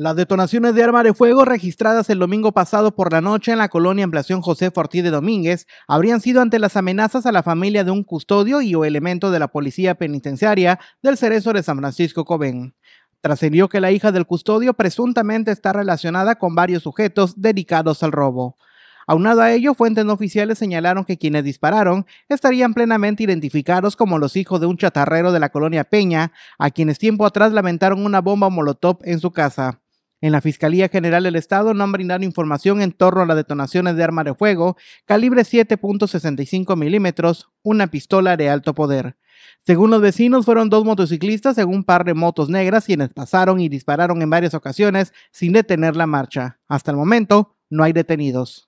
Las detonaciones de arma de fuego registradas el domingo pasado por la noche en la colonia Ampliación José Fortí de Domínguez habrían sido ante las amenazas a la familia de un custodio y o elemento de la policía penitenciaria del Cerezo de San Francisco Cobén. Trascendió que la hija del custodio presuntamente está relacionada con varios sujetos dedicados al robo. Aunado a ello, fuentes no oficiales señalaron que quienes dispararon estarían plenamente identificados como los hijos de un chatarrero de la colonia Peña, a quienes tiempo atrás lamentaron una bomba molotov en su casa. En la Fiscalía General del Estado no han brindado información en torno a las detonaciones de arma de fuego calibre 7.65 milímetros, una pistola de alto poder. Según los vecinos, fueron dos motociclistas según un par de motos negras quienes pasaron y dispararon en varias ocasiones sin detener la marcha. Hasta el momento, no hay detenidos.